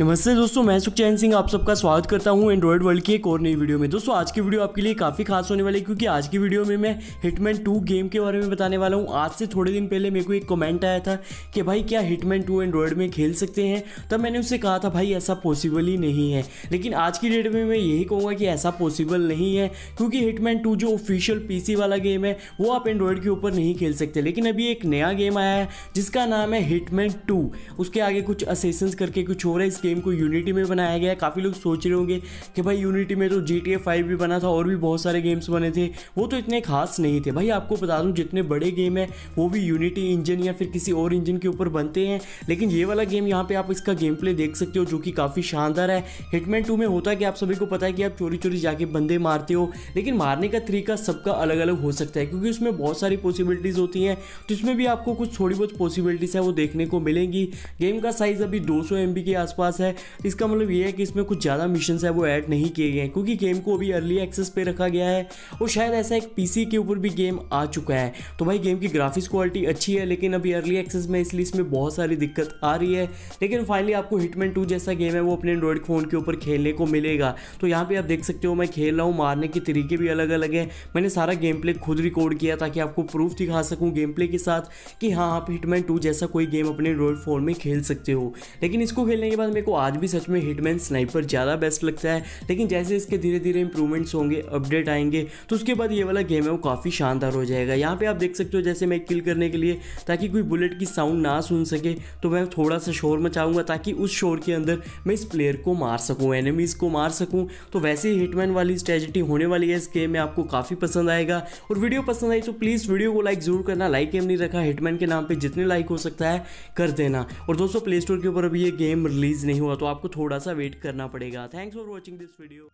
नमस्ते दोस्तों मैं सुखचैन सिंह आप सबका स्वागत करता हूं एंड्रॉयड वर्ल्ड की एक और नई वीडियो में दोस्तों आज की वीडियो आपके लिए काफ़ी खास होने वाली है क्योंकि आज की वीडियो में मैं हिटमैन टू गेम के बारे में बताने वाला हूं आज से थोड़े दिन पहले मेरे को एक कमेंट आया था कि भाई क्या हिटमैन टू एंड्रॉयड में खेल सकते हैं तब मैंने उससे कहा था भाई ऐसा पॉसिबल ही नहीं है लेकिन आज की डेट में मैं यही कहूँगा कि ऐसा पॉसिबल नहीं है क्योंकि हिटमैन टू जो ऑफिशियल पी वाला गेम है वो आप एंड्रॉयड के ऊपर नहीं खेल सकते लेकिन अभी एक नया गेम आया है जिसका नाम है हिटमैन टू उसके आगे कुछ असेसन्स करके कुछ हो रहा है गेम को यूनिटी में बनाया गया है काफ़ी लोग सोच रहे होंगे कि भाई यूनिटी में तो जी टी भी बना था और भी बहुत सारे गेम्स बने थे वो तो इतने खास नहीं थे भाई आपको बता दूँ जितने बड़े गेम हैं वो भी यूनिटी इंजन या फिर किसी और इंजन के ऊपर बनते हैं लेकिन ये वाला गेम यहाँ पर आप इसका गेम प्ले देख सकते हो जो कि काफ़ी शानदार है हिटमैन टू में होता है कि आप सभी को पता है कि आप चोरी चोरी जाके बंदे मारते हो लेकिन मारने का तरीका सबका अलग अलग हो सकता है क्योंकि उसमें बहुत सारी पॉसिबिलिटीज़ होती हैं तो इसमें भी आपको कुछ थोड़ी बहुत पॉसिबिलिटीज़ है वो देखने को मिलेंगी गेम का साइज़ अभी 200 सौ के आसपास पास है इसका मतलब ये है कि इसमें कुछ ज़्यादा मिशन है वो ऐड नहीं किए गए हैं क्योंकि गेम को अभी अर्ली एक्सेस पे रखा गया है और शायद ऐसा एक पीसी के ऊपर भी गेम आ चुका है तो भाई गेम की ग्राफिक्स क्वालिटी अच्छी है लेकिन अभी अर्ली एक्सेस में इसलिए इसमें बहुत सारी दिक्कत आ रही है लेकिन फाइनली आपको हिटमैन टू जैसा गेम है वो अपने एंड्रॉयड फ़ोन के ऊपर खेलने को मिलेगा तो यहाँ पर आप देख सकते हो मैं खेल रहा हूँ मारने के तरीके भी अलग अलग हैं मैंने सारा गेम प्ले खुद रिकॉर्ड किया ताकि आपको प्रूफ दिखा सकूँ गेम प्ले के साथ कि हाँ आप हिटमैन टू जैसा कोई गेम अपने एंड्रॉयड फ़ोन में खेल सकते हो लेकिन इसको खेलने के बाद मेरे को आज भी सच में हिटमैन स्नाइपर ज़्यादा बेस्ट लगता है लेकिन जैसे इसके धीरे धीरे इंप्रूवमेंट्स होंगे अपडेट आएंगे तो उसके बाद ये वाला गेम है वो काफ़ी शानदार हो जाएगा यहाँ पे आप देख सकते हो जैसे मैं किल करने के लिए ताकि कोई बुलेट की साउंड ना सुन सके तो मैं थोड़ा सा शोर मचाऊंगा ताकि उस शोर के अंदर मैं इस प्लेयर को मार सकूँ एनिमीज़ को मार सकूँ तो वैसे ही हिटमैन वाली स्ट्रेटजी होने वाली है इस गेम में आपको काफ़ी पसंद आएगा और वीडियो पसंद आई तो प्लीज़ वीडियो को लाइक ज़रूर करना लाइक एम नहीं रखा हिटमैन के नाम पर जितने लाइक हो सकता है कर देना और दोस्तों प्ले स्टोर के ऊपर अभी ये गेम रिलीज़ नहीं हुआ तो आपको थोड़ा सा वेट करना पड़ेगा thanks for watching this video